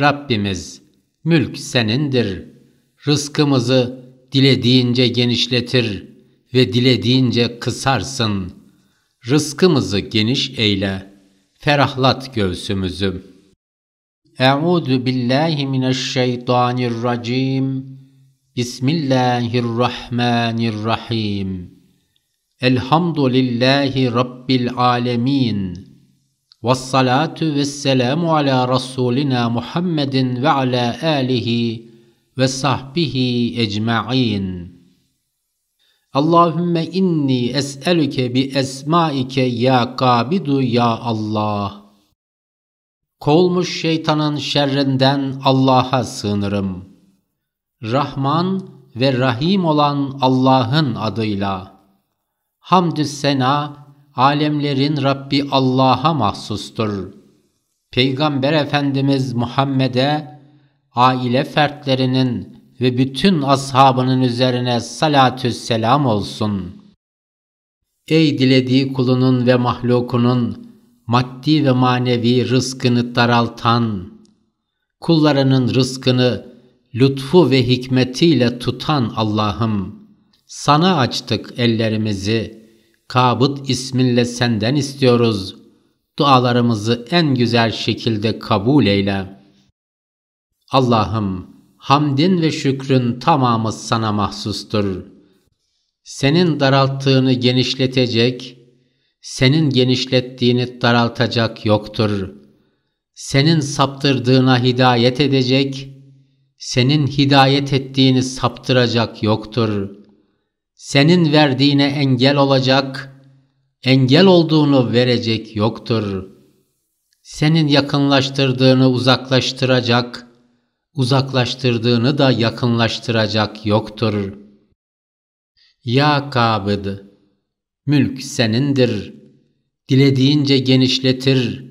Rabbimiz, mülk senindir. Rızkımızı dilediğince genişletir ve dilediğince kısarsın. Rızkımızı geniş eyle, ferahlat göğsümüzü. Euzu billahi mineşşeytanirracim. Bismillahirrahmanirrahim. Elhamdülillahi rabbil alemin. Ve ve vesselamu ala rasulina Muhammedin ve ala alihi ve sahbihi ecma'in. Allahümme inni es'elüke bi esmaike ya kabidu ya Allah. Kolmuş şeytanın şerrinden Allah'a sığınırım. Rahman ve Rahim olan Allah'ın adıyla. Hamdü sena alemlerin Rabbi Allah'a mahsustur. Peygamber Efendimiz Muhammed'e, aile fertlerinin ve bütün ashabının üzerine salatü selam olsun. Ey dilediği kulunun ve mahlukunun maddi ve manevi rızkını daraltan, kullarının rızkını lütfu ve hikmetiyle tutan Allah'ım, sana açtık ellerimizi.'' Kabut isminle senden istiyoruz. Dualarımızı en güzel şekilde kabul eyle. Allah'ım hamdin ve şükrün tamamı sana mahsustur. Senin daralttığını genişletecek, senin genişlettiğini daraltacak yoktur. Senin saptırdığına hidayet edecek, senin hidayet ettiğini saptıracak yoktur senin verdiğine engel olacak, engel olduğunu verecek yoktur. Senin yakınlaştırdığını uzaklaştıracak, uzaklaştırdığını da yakınlaştıracak yoktur. Ya kabid, mülk senindir. Dilediğince genişletir,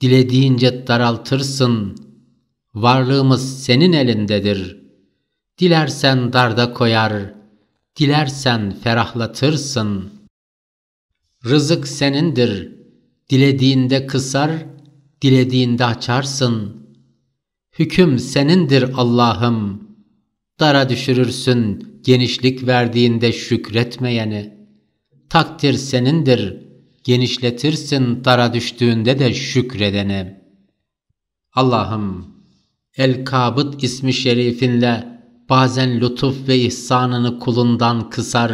dilediğince daraltırsın. Varlığımız senin elindedir. Dilersen darda koyar.'' dilersen ferahlatırsın. Rızık senindir, dilediğinde kısar, dilediğinde açarsın. Hüküm senindir Allah'ım, dara düşürürsün genişlik verdiğinde şükretmeyeni. Takdir senindir, genişletirsin dara düştüğünde de şükredeni. Allah'ım, El-Kabıt ismi şerifinle Bazen lütuf ve ihsanını kulundan kısar,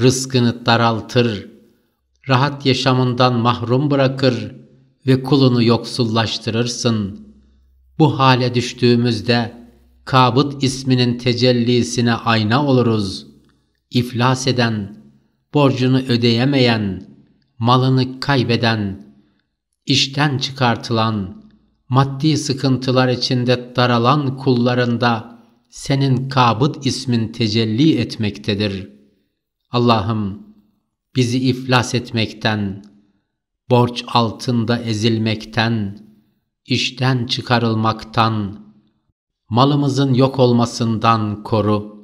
rızkını daraltır, rahat yaşamından mahrum bırakır ve kulunu yoksullaştırırsın. Bu hale düştüğümüzde kabut isminin tecellisine ayna oluruz. İflas eden, borcunu ödeyemeyen, malını kaybeden, işten çıkartılan, maddi sıkıntılar içinde daralan kullarında senin kabıt ismin tecelli etmektedir. Allah'ım bizi iflas etmekten, borç altında ezilmekten, işten çıkarılmaktan, malımızın yok olmasından koru.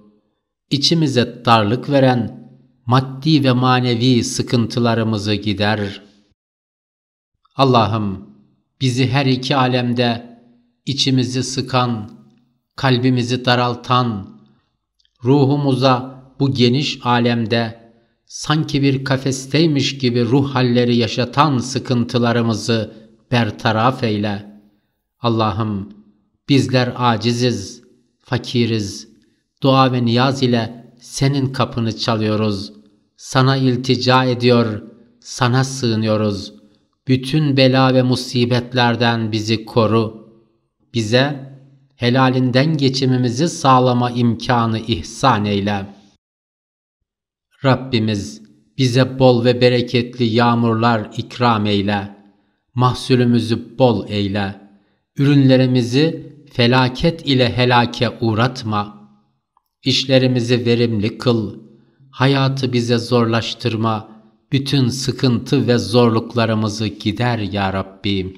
İçimize darlık veren maddi ve manevi sıkıntılarımızı gider. Allah'ım bizi her iki alemde içimizi sıkan, kalbimizi daraltan, ruhumuza bu geniş alemde sanki bir kafesteymiş gibi ruh halleri yaşatan sıkıntılarımızı bertaraf eyle. Allah'ım bizler aciziz, fakiriz. Dua ve niyaz ile senin kapını çalıyoruz. Sana iltica ediyor, sana sığınıyoruz. Bütün bela ve musibetlerden bizi koru. Bize helalinden geçimimizi sağlama imkanı ihsan eyle. Rabbimiz bize bol ve bereketli yağmurlar ikram eyle. Mahsulümüzü bol eyle. Ürünlerimizi felaket ile helake uğratma. İşlerimizi verimli kıl. Hayatı bize zorlaştırma. Bütün sıkıntı ve zorluklarımızı gider ya Rabbim.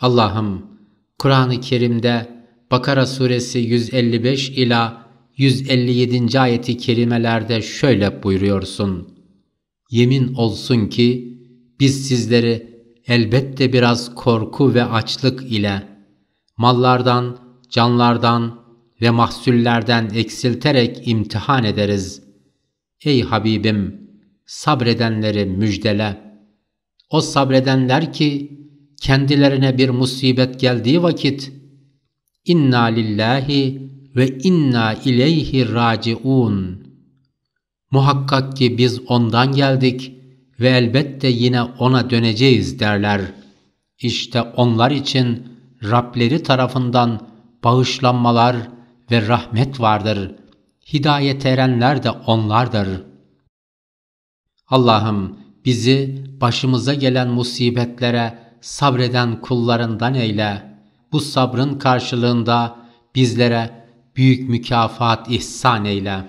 Allah'ım Kur'an-ı Kerim'de Bakara suresi 155 ila 157. ayeti kerimelerde şöyle buyuruyorsun. Yemin olsun ki biz sizleri elbette biraz korku ve açlık ile mallardan, canlardan ve mahsullerden eksilterek imtihan ederiz. Ey Habibim! Sabredenleri müjdele. O sabredenler ki kendilerine bir musibet geldiği vakit inna lillahi ve inna ileyhi raciun. Muhakkak ki biz ondan geldik ve elbette yine ona döneceğiz derler. İşte onlar için Rableri tarafından bağışlanmalar ve rahmet vardır. Hidayet erenler de onlardır. Allah'ım bizi başımıza gelen musibetlere sabreden kullarından eyle. Bu sabrın karşılığında bizlere büyük mükafat ihsan eyle.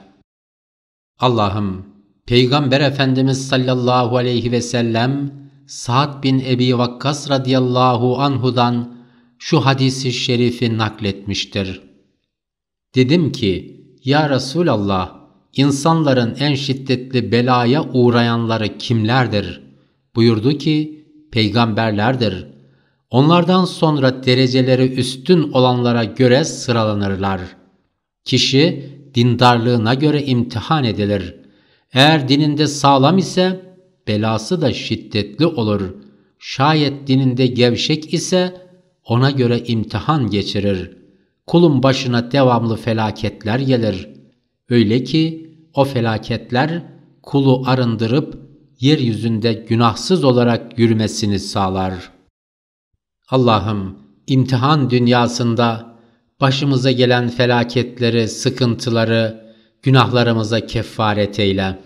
Allah'ım, Peygamber Efendimiz sallallahu aleyhi ve sellem, Sa'd bin Ebi Vakkas radıyallahu anhudan şu hadisi şerifi nakletmiştir. Dedim ki, Ya Resulallah, insanların en şiddetli belaya uğrayanları kimlerdir? Buyurdu ki, peygamberlerdir. Onlardan sonra dereceleri üstün olanlara göre sıralanırlar. Kişi dindarlığına göre imtihan edilir. Eğer dininde sağlam ise belası da şiddetli olur. Şayet dininde gevşek ise ona göre imtihan geçirir. Kulun başına devamlı felaketler gelir. Öyle ki o felaketler kulu arındırıp yeryüzünde günahsız olarak yürümesini sağlar. Allah'ım imtihan dünyasında başımıza gelen felaketleri, sıkıntıları günahlarımıza kefaret eyle.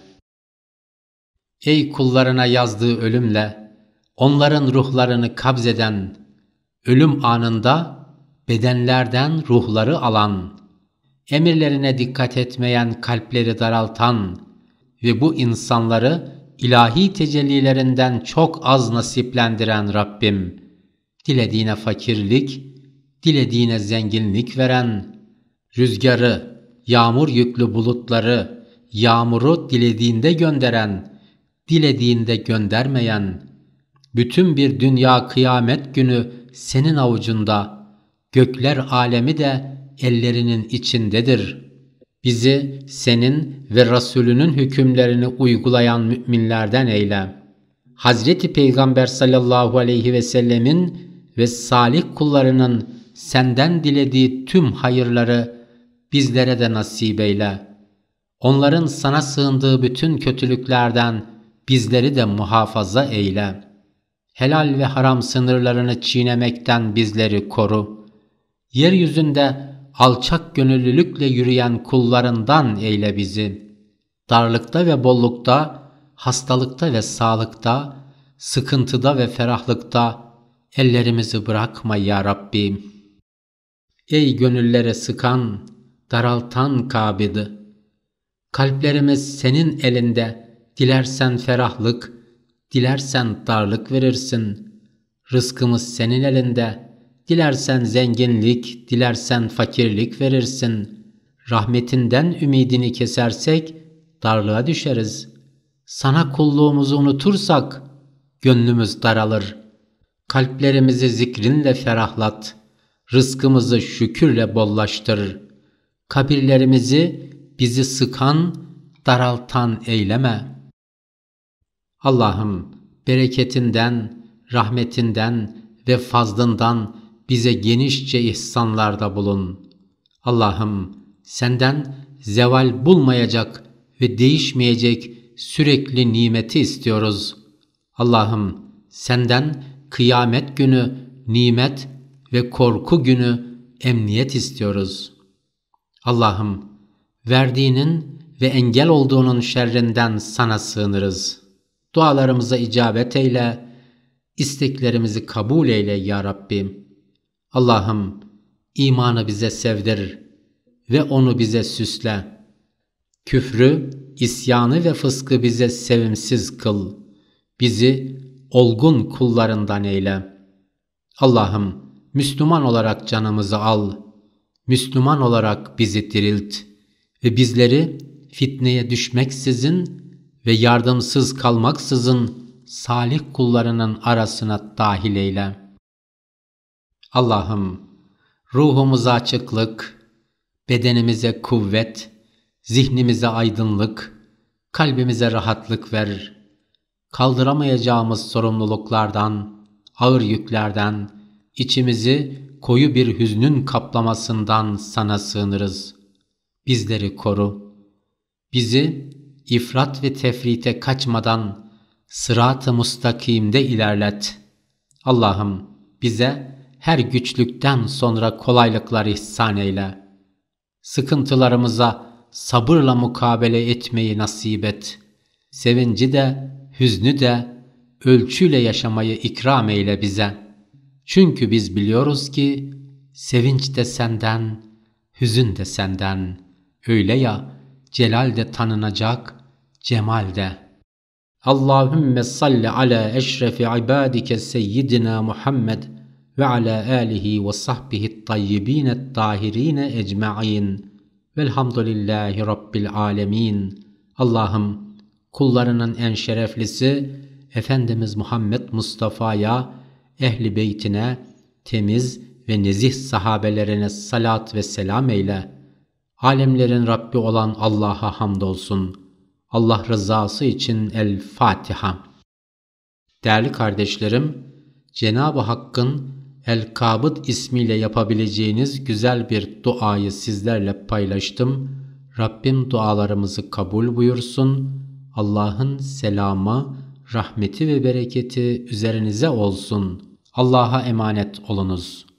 Ey kullarına yazdığı ölümle onların ruhlarını kabzeden, ölüm anında bedenlerden ruhları alan, emirlerine dikkat etmeyen kalpleri daraltan ve bu insanları ilahi tecellilerinden çok az nasiplendiren Rabbim, dilediğine fakirlik, dilediğine zenginlik veren, rüzgarı, yağmur yüklü bulutları, yağmuru dilediğinde gönderen, dilediğinde göndermeyen, bütün bir dünya kıyamet günü senin avucunda, gökler alemi de ellerinin içindedir. Bizi senin ve Resulünün hükümlerini uygulayan müminlerden eyle. Hazreti Peygamber sallallahu aleyhi ve sellemin ve salih kullarının senden dilediği tüm hayırları bizlere de nasip eyle. Onların sana sığındığı bütün kötülüklerden bizleri de muhafaza eyle. Helal ve haram sınırlarını çiğnemekten bizleri koru. Yeryüzünde alçak gönüllülükle yürüyen kullarından eyle bizi. Darlıkta ve bollukta, hastalıkta ve sağlıkta, sıkıntıda ve ferahlıkta ellerimizi bırakma ya Rabbim. Ey gönüllere sıkan, daraltan kabidi. Kalplerimiz senin elinde, dilersen ferahlık, dilersen darlık verirsin. Rızkımız senin elinde.'' Dilersen zenginlik, dilersen fakirlik verirsin. Rahmetinden ümidini kesersek darlığa düşeriz. Sana kulluğumuzu unutursak gönlümüz daralır. Kalplerimizi zikrinle ferahlat. Rızkımızı şükürle bollaştır. Kabirlerimizi bizi sıkan, daraltan eyleme. Allah'ım bereketinden, rahmetinden ve fazlından bize genişçe ihsanlarda bulun. Allah'ım senden zeval bulmayacak ve değişmeyecek sürekli nimeti istiyoruz. Allah'ım senden kıyamet günü nimet ve korku günü emniyet istiyoruz. Allah'ım verdiğinin ve engel olduğunun şerrinden sana sığınırız. Dualarımıza icabet eyle, isteklerimizi kabul eyle ya Rabbim. Allah'ım imanı bize sevdir ve onu bize süsle. Küfrü, isyanı ve fıskı bize sevimsiz kıl. Bizi olgun kullarından eyle. Allah'ım Müslüman olarak canımızı al. Müslüman olarak bizi dirilt ve bizleri fitneye düşmeksizin ve yardımsız kalmaksızın salih kullarının arasına dahil eyle.'' Allah'ım ruhumuza açıklık, bedenimize kuvvet, zihnimize aydınlık, kalbimize rahatlık ver. Kaldıramayacağımız sorumluluklardan, ağır yüklerden, içimizi koyu bir hüznün kaplamasından sana sığınırız. Bizleri koru. Bizi ifrat ve tefrite kaçmadan sırat-ı mustakimde ilerlet. Allah'ım bize her güçlükten sonra kolaylıklar ihsan eyle. Sıkıntılarımıza sabırla mukabele etmeyi nasip et. Sevinci de, hüznü de ölçüyle yaşamayı ikram eyle bize. Çünkü biz biliyoruz ki sevinç de senden, hüzün de senden. Öyle ya celal de tanınacak, cemal de. Allahümme salli ala eşrefi ibadike seyyidina Muhammed.'' ve ala alihi ve sahbihi tayyibine tahirine ecma'in. Velhamdülillahi Rabbil alemin. Allah'ım kullarının en şereflisi Efendimiz Muhammed Mustafa'ya, ehli beytine, temiz ve nezih sahabelerine salat ve selam eyle. Alemlerin Rabbi olan Allah'a hamdolsun. Allah rızası için El Fatiha. Değerli kardeşlerim, Cenab-ı Hakk'ın El Kabıt ismiyle yapabileceğiniz güzel bir duayı sizlerle paylaştım. Rabbim dualarımızı kabul buyursun. Allah'ın selamı, rahmeti ve bereketi üzerinize olsun. Allah'a emanet olunuz.